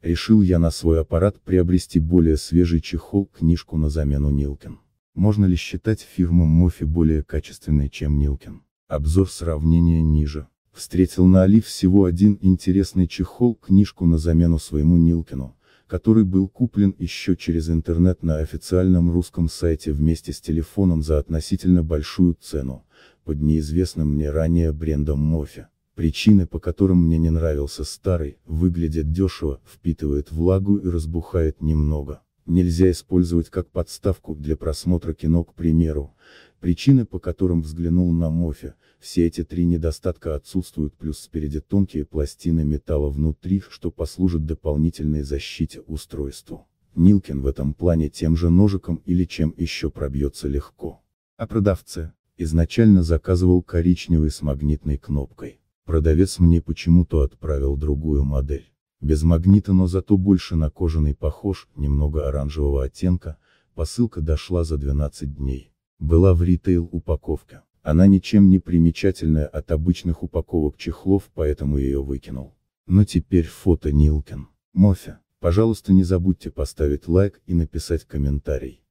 Решил я на свой аппарат приобрести более свежий чехол книжку на замену Нилкин. Можно ли считать фирму Мофи более качественной, чем Нилкин? Обзор сравнения ниже. Встретил на Али всего один интересный чехол книжку на замену своему Нилкину, который был куплен еще через интернет на официальном русском сайте вместе с телефоном за относительно большую цену, под неизвестным мне ранее брендом Мофи. Причины, по которым мне не нравился старый, выглядит дешево, впитывает влагу и разбухает немного. Нельзя использовать как подставку для просмотра кино, к примеру. Причины, по которым взглянул на Мофе, все эти три недостатка отсутствуют, плюс спереди тонкие пластины металла внутри, что послужит дополнительной защите устройству. Нилкин в этом плане тем же ножиком или чем еще пробьется легко. А продавцы, изначально заказывал коричневый с магнитной кнопкой. Продавец мне почему-то отправил другую модель. Без магнита, но зато больше на кожаный похож, немного оранжевого оттенка, посылка дошла за 12 дней. Была в ритейл упаковка. Она ничем не примечательная от обычных упаковок чехлов, поэтому ее выкинул. Но теперь фото Нилкин. Мофя, пожалуйста не забудьте поставить лайк и написать комментарий.